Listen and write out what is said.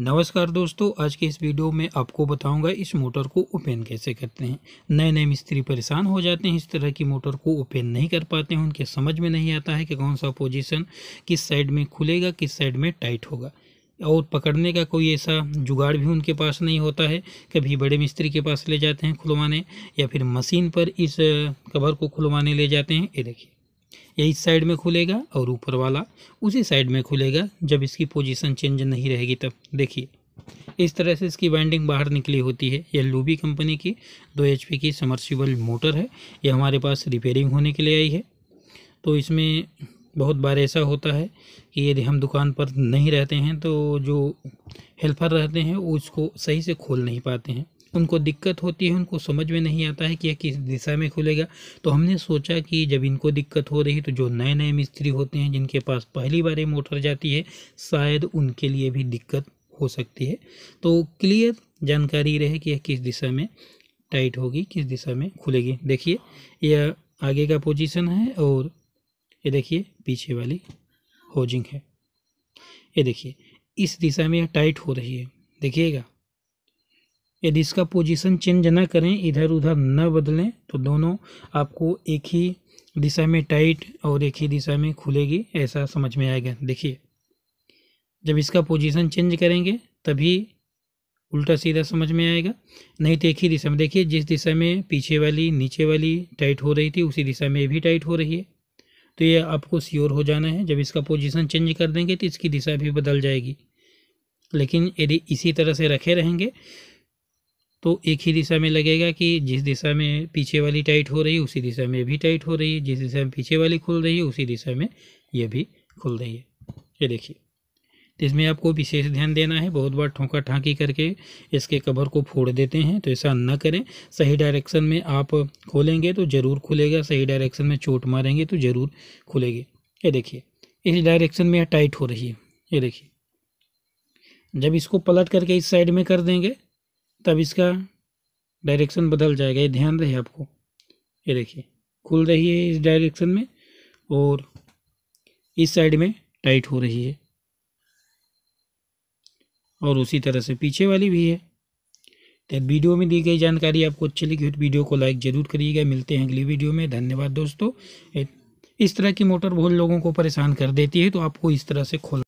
नमस्कार दोस्तों आज के इस वीडियो में आपको बताऊंगा इस मोटर को ओपन कैसे करते हैं नए नए मिस्त्री परेशान हो जाते हैं इस तरह की मोटर को ओपन नहीं कर पाते हैं उनके समझ में नहीं आता है कि कौन सा पोजीशन किस साइड में खुलेगा किस साइड में टाइट होगा और पकड़ने का कोई ऐसा जुगाड़ भी उनके पास नहीं होता है कभी बड़े मिस्त्री के पास ले जाते हैं खुलवाने या फिर मशीन पर इस कवर को खुलवाने ले जाते हैं ये देखिए यही इस साइड में खुलेगा और ऊपर वाला उसी साइड में खुलेगा जब इसकी पोजीशन चेंज नहीं रहेगी तब देखिए इस तरह से इसकी वाइंडिंग बाहर निकली होती है यह लूबी कंपनी की दो एच की समर्सिबल मोटर है यह हमारे पास रिपेयरिंग होने के लिए आई है तो इसमें बहुत बार ऐसा होता है कि यदि हम दुकान पर नहीं रहते हैं तो जो हेल्पर रहते हैं वो उसको सही से खोल नहीं पाते हैं उनको दिक्कत होती है उनको समझ में नहीं आता है कि यह किस दिशा में खुलेगा तो हमने सोचा कि जब इनको दिक्कत हो रही तो जो नए नए मिस्त्री होते हैं जिनके पास पहली बार मोटर जाती है शायद उनके लिए भी दिक्कत हो सकती है तो क्लियर जानकारी रहे कि यह किस दिशा में टाइट होगी किस दिशा में खुलेगी देखिए यह आगे का पोजीशन है और ये देखिए पीछे वाली होजिंग है ये देखिए इस दिशा में यह टाइट हो रही है देखिएगा यदि इसका पोजीशन चेंज ना करें इधर उधर न बदलें तो दोनों आपको एक ही दिशा में टाइट और एक ही दिशा में खुलेगी ऐसा समझ में आएगा देखिए जब इसका पोजीशन चेंज करेंगे तभी उल्टा सीधा समझ में आएगा नहीं तो एक ही दिशा में देखिए जिस दिशा में पीछे वाली नीचे वाली टाइट हो रही थी उसी दिशा में भी टाइट हो रही है तो ये आपको स्योर हो जाना है जब इसका पोजीशन चेंज कर देंगे तो इसकी दिशा भी बदल जाएगी लेकिन यदि इसी तरह से रखे रहेंगे तो एक ही दिशा में लगेगा कि जिस दिशा में पीछे वाली टाइट हो रही है उसी दिशा में भी टाइट हो रही है जिस दिशा में पीछे वाली खुल रही है उसी दिशा में ये भी खुल रही है ये देखिए तो इसमें आपको विशेष ध्यान देना है बहुत बार ठोंका ठाकी करके इसके कवर को फोड़ देते हैं तो ऐसा ना करें सही डायरेक्शन में आप खोलेंगे तो ज़रूर खुलेगा सही डायरेक्शन में चोट मारेंगे तो ज़रूर खुलेगी ये देखिए इस डायरेक्शन में यह टाइट हो रही है ये देखिए जब इसको पलट करके इस साइड में कर देंगे तब इसका डायरेक्शन बदल जाएगा ये ध्यान रहे आपको ये देखिए खुल रही है इस डायरेक्शन में और इस साइड में टाइट हो रही है और उसी तरह से पीछे वाली भी है तो वीडियो में दी गई जानकारी आपको अच्छी लगी हो तो वीडियो को लाइक ज़रूर करिएगा मिलते हैं अगली वीडियो में धन्यवाद दोस्तों इस तरह की मोटर बहुत लोगों को परेशान कर देती है तो आपको इस तरह से खोल